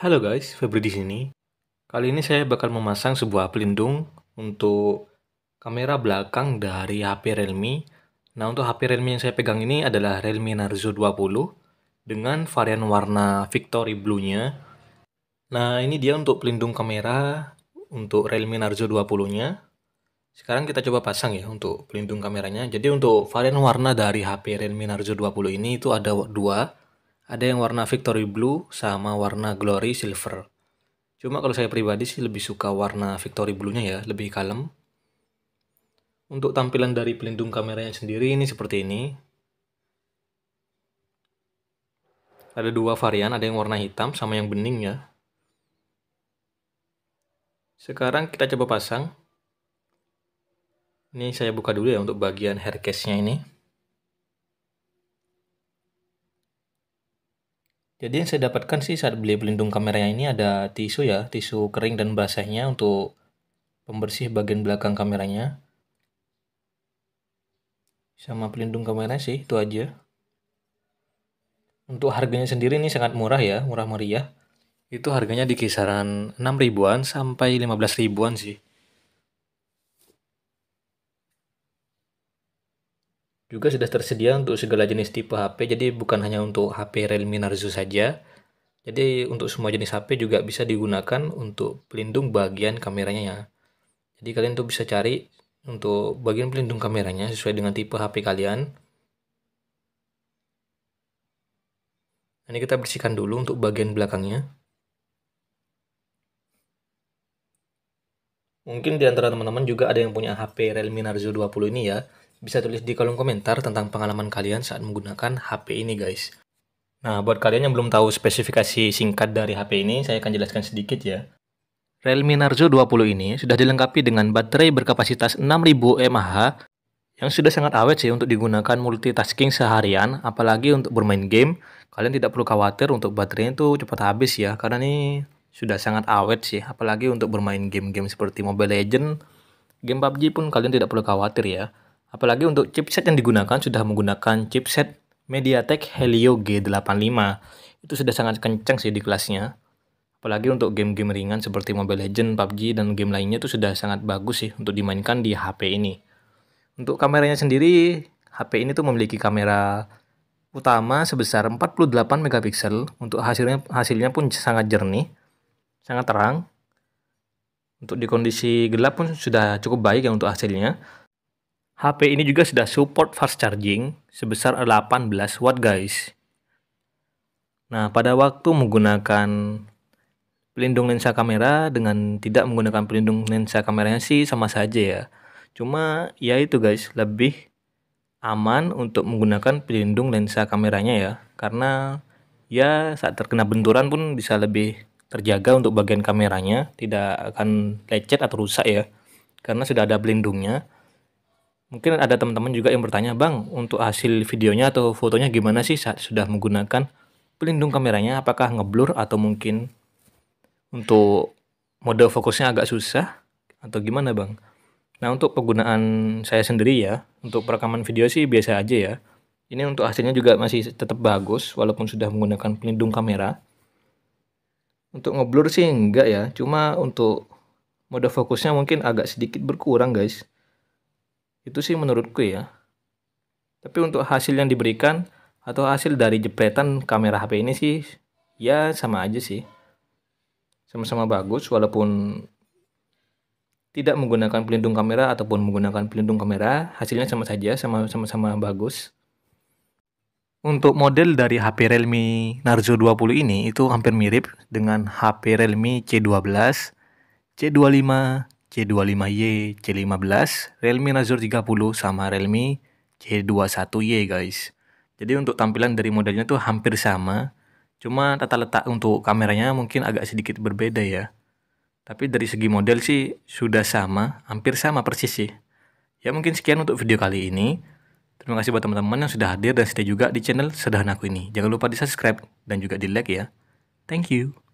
Halo guys, Febri di sini. Kali ini saya bakal memasang sebuah pelindung untuk kamera belakang dari HP Realme. Nah, untuk HP Realme yang saya pegang ini adalah Realme Narzo 20 dengan varian warna Victory Blue-nya. Nah, ini dia untuk pelindung kamera untuk Realme Narzo 20-nya. Sekarang kita coba pasang ya untuk pelindung kameranya. Jadi untuk varian warna dari HP Realme Narzo 20 ini itu ada dua. Ada yang warna Victory Blue sama warna Glory Silver. Cuma kalau saya pribadi sih lebih suka warna Victory Blue-nya ya, lebih kalem. Untuk tampilan dari pelindung kameranya sendiri ini seperti ini. Ada dua varian, ada yang warna hitam sama yang bening ya. Sekarang kita coba pasang. Ini saya buka dulu ya untuk bagian haircase-nya ini. Jadi yang saya dapatkan sih saat beli pelindung kameranya ini ada tisu ya, tisu kering dan basahnya untuk pembersih bagian belakang kameranya. Sama pelindung kamera sih, itu aja. Untuk harganya sendiri ini sangat murah ya, murah meriah itu harganya di kisaran 6 ribuan sampai 15 ribuan sih. Juga sudah tersedia untuk segala jenis tipe HP, jadi bukan hanya untuk HP Realme Narzo saja. Jadi untuk semua jenis HP juga bisa digunakan untuk pelindung bagian kameranya ya. Jadi kalian tuh bisa cari untuk bagian pelindung kameranya sesuai dengan tipe HP kalian. Ini kita bersihkan dulu untuk bagian belakangnya. Mungkin di antara teman-teman juga ada yang punya HP Realme Narzo 20 ini ya. Bisa tulis di kolom komentar tentang pengalaman kalian saat menggunakan HP ini guys. Nah, buat kalian yang belum tahu spesifikasi singkat dari HP ini, saya akan jelaskan sedikit ya. Realme Narzo 20 ini sudah dilengkapi dengan baterai berkapasitas 6000 mAh yang sudah sangat awet sih untuk digunakan multitasking seharian, apalagi untuk bermain game. Kalian tidak perlu khawatir untuk baterainya itu cepat habis ya, karena ini sudah sangat awet sih, apalagi untuk bermain game-game seperti Mobile Legend, game PUBG pun kalian tidak perlu khawatir ya. Apalagi untuk chipset yang digunakan sudah menggunakan chipset MediaTek Helio G85. Itu sudah sangat kencang sih di kelasnya. Apalagi untuk game-game ringan seperti Mobile Legend, PUBG, dan game lainnya itu sudah sangat bagus sih untuk dimainkan di HP ini. Untuk kameranya sendiri, HP ini tuh memiliki kamera utama sebesar 48 megapiksel. Untuk hasilnya hasilnya pun sangat jernih sangat terang. Untuk di kondisi gelap pun sudah cukup baik ya untuk hasilnya. HP ini juga sudah support fast charging sebesar 18 watt guys. Nah, pada waktu menggunakan pelindung lensa kamera dengan tidak menggunakan pelindung lensa kameranya sih sama saja ya. Cuma ya itu guys, lebih aman untuk menggunakan pelindung lensa kameranya ya. Karena ya saat terkena benturan pun bisa lebih terjaga untuk bagian kameranya tidak akan lecet atau rusak ya karena sudah ada pelindungnya mungkin ada teman-teman juga yang bertanya bang untuk hasil videonya atau fotonya gimana sih saat sudah menggunakan pelindung kameranya apakah ngeblur atau mungkin untuk mode fokusnya agak susah atau gimana bang nah untuk penggunaan saya sendiri ya untuk perekaman video sih biasa aja ya ini untuk hasilnya juga masih tetap bagus walaupun sudah menggunakan pelindung kamera untuk ngeblur sih enggak ya cuma untuk mode fokusnya mungkin agak sedikit berkurang guys itu sih menurutku ya tapi untuk hasil yang diberikan atau hasil dari jepretan kamera HP ini sih ya sama aja sih sama-sama bagus walaupun tidak menggunakan pelindung kamera ataupun menggunakan pelindung kamera hasilnya sama saja sama-sama bagus untuk model dari HP Realme Narzo 20 ini itu hampir mirip dengan HP Realme C12, C25, C25Y, C15, Realme Narzo 30 sama Realme C21Y guys. Jadi untuk tampilan dari modelnya tuh hampir sama, cuma tata letak untuk kameranya mungkin agak sedikit berbeda ya. Tapi dari segi model sih sudah sama, hampir sama persis sih. Ya mungkin sekian untuk video kali ini. Terima kasih buat teman-teman yang sudah hadir dan stay juga di channel Sederhanaku ini. Jangan lupa di subscribe dan juga di like ya. Thank you.